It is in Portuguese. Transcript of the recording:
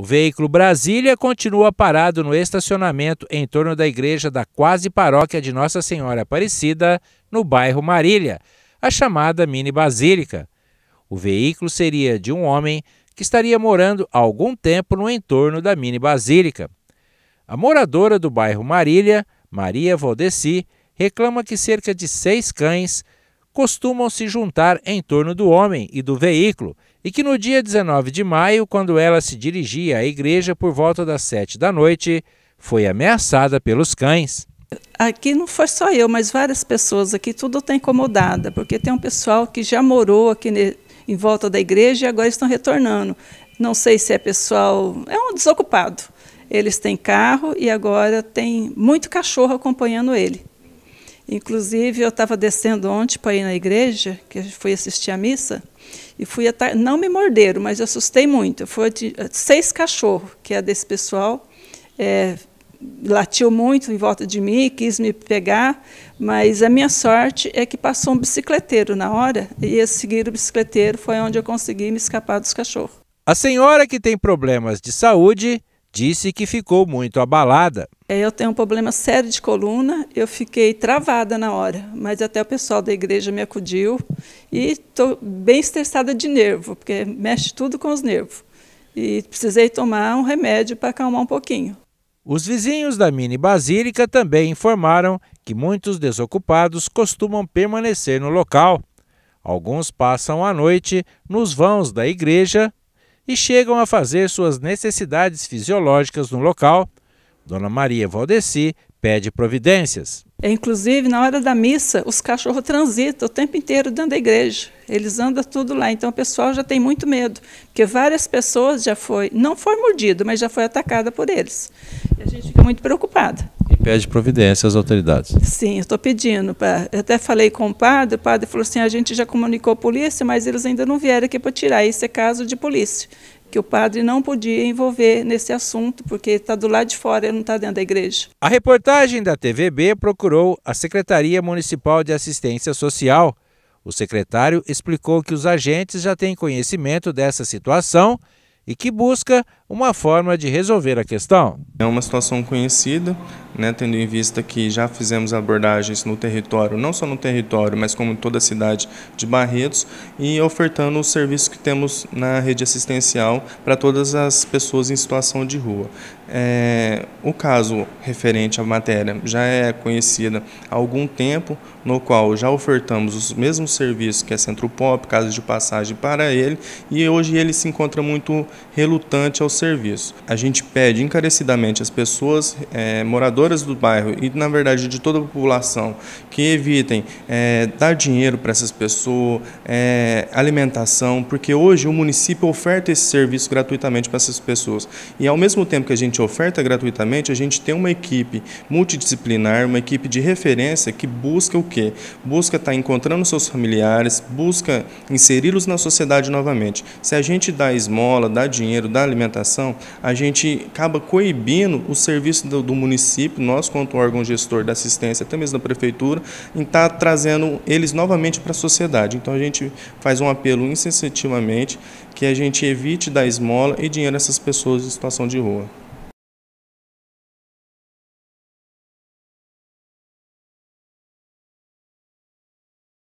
O veículo Brasília continua parado no estacionamento em torno da igreja da quase paróquia de Nossa Senhora Aparecida, no bairro Marília, a chamada Mini Basílica. O veículo seria de um homem que estaria morando há algum tempo no entorno da Mini Basílica. A moradora do bairro Marília, Maria Valdeci, reclama que cerca de seis cães costumam se juntar em torno do homem e do veículo e que no dia 19 de maio, quando ela se dirigia à igreja por volta das sete da noite, foi ameaçada pelos cães. Aqui não foi só eu, mas várias pessoas aqui, tudo está incomodada, porque tem um pessoal que já morou aqui ne, em volta da igreja e agora estão retornando. Não sei se é pessoal, é um desocupado. Eles têm carro e agora tem muito cachorro acompanhando ele. Inclusive, eu estava descendo ontem para ir na igreja, que fui assistir à missa, e fui atar... não me morderam, mas eu assustei muito. Foi de eh, seis cachorros, que é desse pessoal, é, latiu muito em volta de mim, quis me pegar, mas a minha sorte é que passou um bicicleteiro na hora, e a seguir o bicicleteiro foi onde eu consegui me escapar dos cachorros. A senhora que tem problemas de saúde disse que ficou muito abalada. É, eu tenho um problema sério de coluna, eu fiquei travada na hora, mas até o pessoal da igreja me acudiu e estou bem estressada de nervo, porque mexe tudo com os nervos. E precisei tomar um remédio para acalmar um pouquinho. Os vizinhos da mini basílica também informaram que muitos desocupados costumam permanecer no local. Alguns passam a noite nos vãos da igreja e chegam a fazer suas necessidades fisiológicas no local, Dona Maria Valdeci pede providências. É, inclusive, na hora da missa, os cachorros transitam o tempo inteiro dentro da igreja. Eles andam tudo lá. Então o pessoal já tem muito medo, porque várias pessoas já foi, não foi mordido, mas já foi atacada por eles. E a gente fica muito preocupada. E pede providência às autoridades. Sim, eu estou pedindo. Pra... Eu até falei com o padre, o padre falou assim: a gente já comunicou a polícia, mas eles ainda não vieram aqui para tirar. Isso é caso de polícia que o padre não podia envolver nesse assunto, porque está do lado de fora, ele não está dentro da igreja. A reportagem da TVB procurou a Secretaria Municipal de Assistência Social o secretário explicou que os agentes já têm conhecimento dessa situação e que busca uma forma de resolver a questão. É uma situação conhecida, né, tendo em vista que já fizemos abordagens no território, não só no território, mas como em toda a cidade de Barretos, e ofertando o serviço que temos na rede assistencial para todas as pessoas em situação de rua. É, o caso referente à matéria já é conhecida há algum tempo, no qual já ofertamos os mesmos serviços que é Centro Pop, Casa de Passagem para ele, e hoje ele se encontra muito relutante ao serviço. A gente pede encarecidamente às pessoas é, moradoras do bairro e, na verdade, de toda a população que evitem é, dar dinheiro para essas pessoas, é, alimentação, porque hoje o município oferta esse serviço gratuitamente para essas pessoas. E, ao mesmo tempo que a gente oferta gratuitamente, a gente tem uma equipe multidisciplinar, uma equipe de referência que busca o quê? Busca estar tá encontrando seus familiares, busca inseri-los na sociedade novamente. Se a gente dá esmola, dá dinheiro, dá alimentação, a gente acaba coibindo o serviço do, do município, nós, quanto órgão gestor da assistência, até mesmo da prefeitura, em estar tá trazendo eles novamente para a sociedade. Então a gente faz um apelo insensitivamente que a gente evite dar esmola e dinheiro a essas pessoas em situação de rua.